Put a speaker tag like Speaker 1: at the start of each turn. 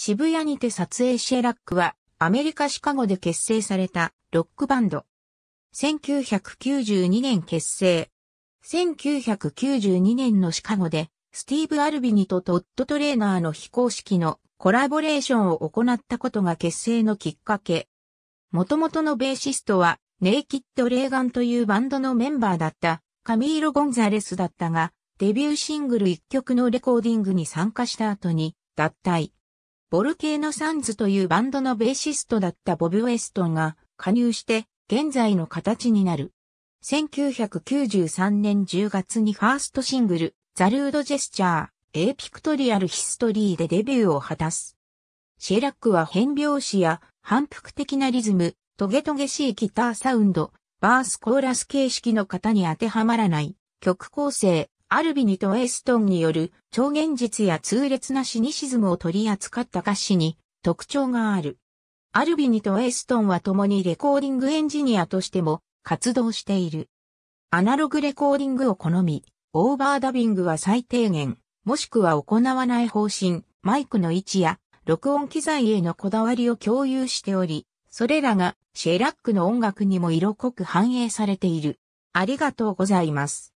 Speaker 1: 渋谷にて撮影シェラックはアメリカシカゴで結成されたロックバンド。1992年結成。1992年のシカゴでスティーブ・アルビニとトッド・トレーナーの非公式のコラボレーションを行ったことが結成のきっかけ。元々のベーシストはネイキッド・レーガンというバンドのメンバーだったカミーロ・ゴンザレスだったがデビューシングル1曲のレコーディングに参加した後に脱退。ボルケーノサンズというバンドのベーシストだったボブ・ウェストンが加入して現在の形になる。1993年10月にファーストシングル、ザルード・ジェスチャー、エーピクトリアル・ヒストリーでデビューを果たす。シェラックは変拍子や反復的なリズム、トゲトゲしいギターサウンド、バースコーラス形式の型に当てはまらない曲構成、アルビニとエストンによる超現実や痛烈なシニシズムを取り扱った歌詞に特徴がある。アルビニとエストンは共にレコーディングエンジニアとしても活動している。アナログレコーディングを好み、オーバーダビングは最低限、もしくは行わない方針、マイクの位置や録音機材へのこだわりを共有しており、それらがシェラックの音楽にも色濃く反映されている。ありがとうございます。